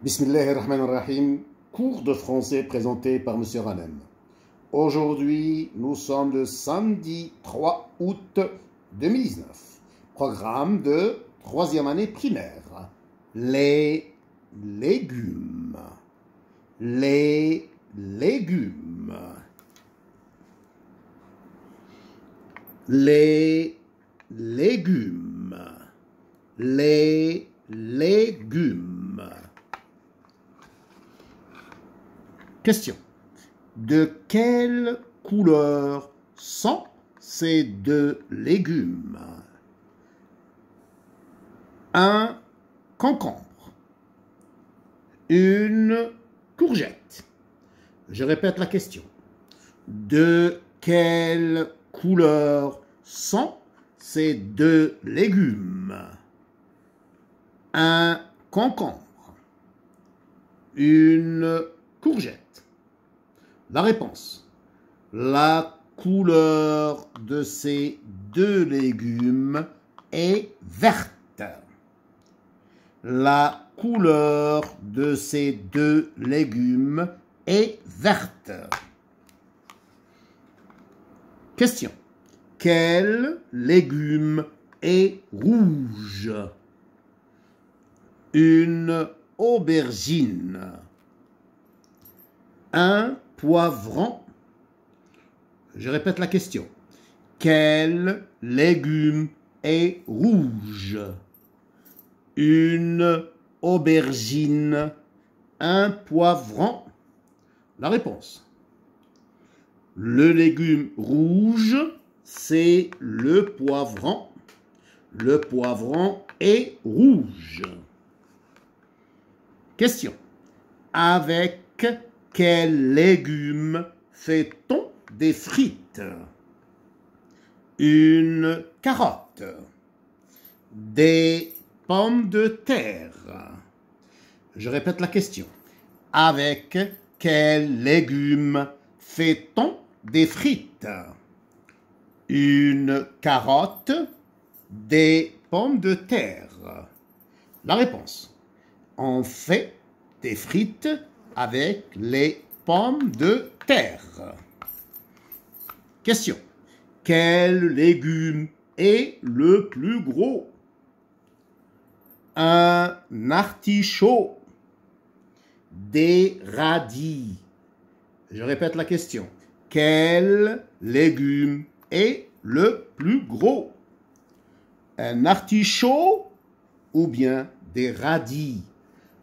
Bismillahirrahmanirrahim rahim cours de français présenté par M. Ranem. Aujourd'hui, nous sommes le samedi 3 août 2019. Programme de troisième année primaire. Les légumes. Les légumes. Les légumes. Les légumes. Question. De quelle couleur sont ces deux légumes Un concombre. Une courgette. Je répète la question. De quelle couleur sont ces deux légumes Un concombre. Une courgette La réponse. La couleur de ces deux légumes est verte. La couleur de ces deux légumes est verte. Question. Quel légume est rouge Une aubergine un poivron Je répète la question. Quel légume est rouge Une aubergine, un poivron La réponse. Le légume rouge, c'est le poivron. Le poivron est rouge. Question. Avec quels légumes fait-on des frites Une carotte. Des pommes de terre. Je répète la question. Avec quels légumes fait-on des frites Une carotte, des pommes de terre. La réponse. On fait des frites avec les pommes de terre. Question. Quel légume est le plus gros Un artichaut. Des radis. Je répète la question. Quel légume est le plus gros Un artichaut ou bien des radis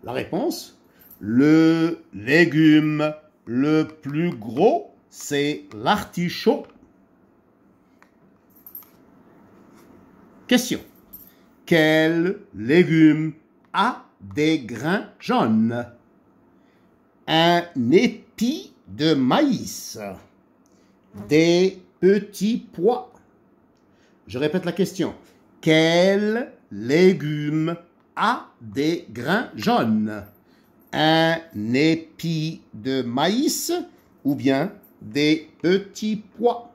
La réponse le légume le plus gros, c'est l'artichaut. Question. Quel légume a des grains jaunes? Un épi de maïs. Des petits pois. Je répète la question. Quel légume a des grains jaunes? un épi de maïs ou bien des petits pois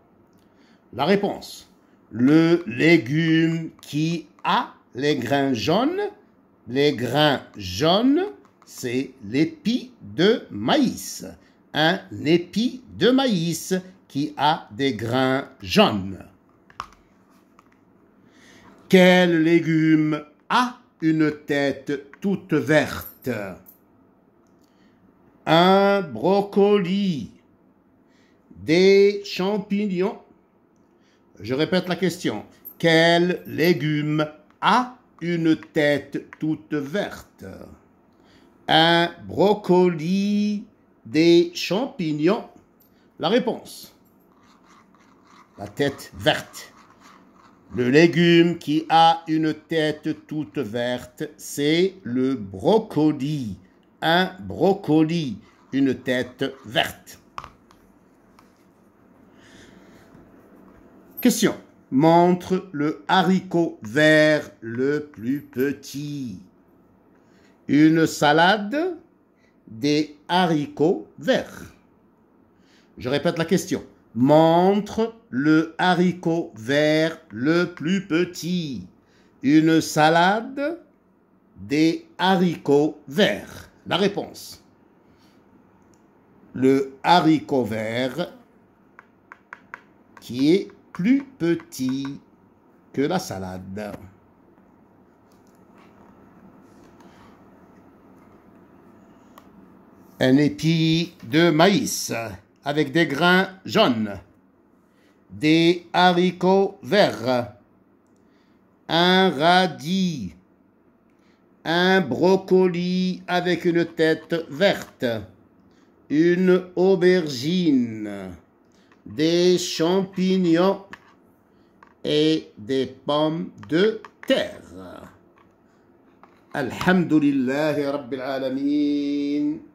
La réponse. Le légume qui a les grains jaunes, les grains jaunes, c'est l'épi de maïs. Un épi de maïs qui a des grains jaunes. Quel légume a une tête toute verte un brocoli, des champignons. Je répète la question. Quel légume a une tête toute verte Un brocoli, des champignons. La réponse. La tête verte. Le légume qui a une tête toute verte, c'est le brocoli un brocoli, une tête verte. Question. Montre le haricot vert le plus petit. Une salade des haricots verts. Je répète la question. Montre le haricot vert le plus petit. Une salade des haricots verts. La réponse. Le haricot vert qui est plus petit que la salade. Un épi de maïs avec des grains jaunes, des haricots verts, un radis un brocoli avec une tête verte, une aubergine, des champignons et des pommes de terre. Alhamdulillah Rabbil Alameen.